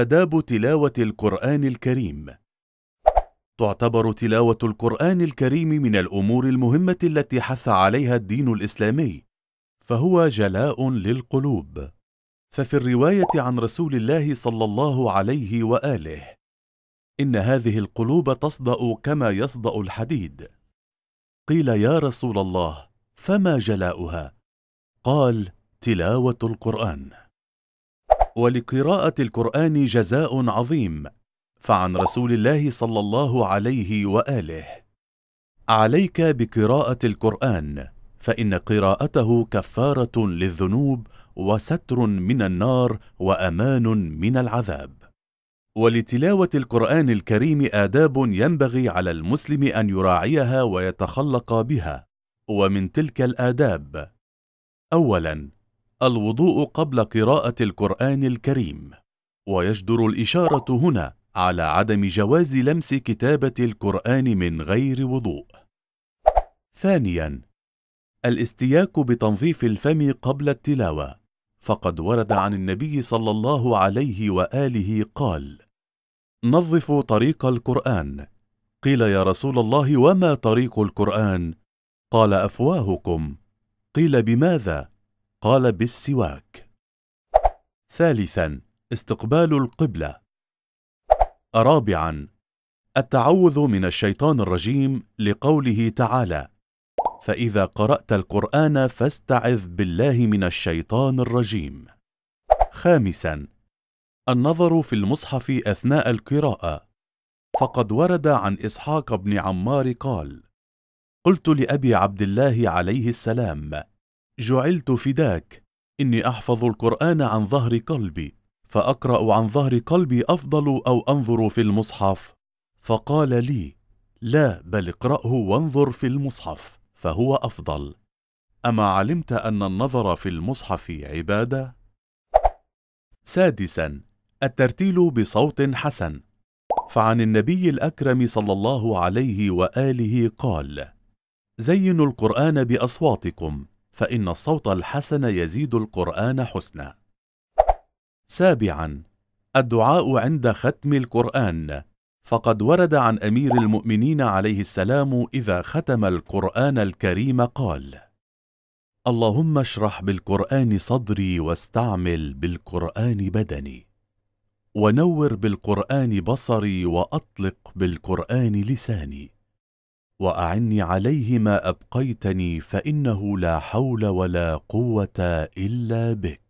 آداب تلاوة القرآن الكريم تعتبر تلاوة القرآن الكريم من الأمور المهمة التي حث عليها الدين الإسلامي، فهو جلاء للقلوب. ففي الرواية عن رسول الله صلى الله عليه وآله: إن هذه القلوب تصدأ كما يصدأ الحديد. قيل يا رسول الله: فما جلاؤها؟ قال: تلاوة القرآن. ولقراءة القرآن جزاء عظيم فعن رسول الله صلى الله عليه وآله عليك بقراءة القرآن فإن قراءته كفارة للذنوب وستر من النار وأمان من العذاب ولتلاوة القرآن الكريم آداب ينبغي على المسلم أن يراعيها ويتخلق بها ومن تلك الآداب أولاً الوضوء قبل قراءة القرآن الكريم ويجدر الإشارة هنا على عدم جواز لمس كتابة القرآن من غير وضوء ثانياً الاستياك بتنظيف الفم قبل التلاوة فقد ورد عن النبي صلى الله عليه وآله قال نظف طريق القرآن قيل يا رسول الله وما طريق القرآن قال أفواهكم قيل بماذا قال بالسواك ثالثا استقبال القبلة رابعا التعوذ من الشيطان الرجيم لقوله تعالى فإذا قرأت القرآن فاستعذ بالله من الشيطان الرجيم خامسا النظر في المصحف أثناء القراءة فقد ورد عن إسحاق بن عمار قال قلت لأبي عبد الله عليه السلام جعلت فداك إني أحفظ القرآن عن ظهر قلبي فأقرأ عن ظهر قلبي أفضل أو أنظر في المصحف فقال لي لا بل اقرأه وانظر في المصحف فهو أفضل أما علمت أن النظر في المصحف عبادة؟ سادساً الترتيل بصوت حسن فعن النبي الأكرم صلى الله عليه وآله قال زينوا القرآن بأصواتكم فإن الصوت الحسن يزيد القرآن حسنا. سابعاً: الدعاء عند ختم القرآن، فقد ورد عن أمير المؤمنين عليه السلام إذا ختم القرآن الكريم قال: اللهم اشرح بالقرآن صدري واستعمل بالقرآن بدني، ونور بالقرآن بصري وأطلق بالقرآن لساني. واعني عليه ما ابقيتني فانه لا حول ولا قوه الا بك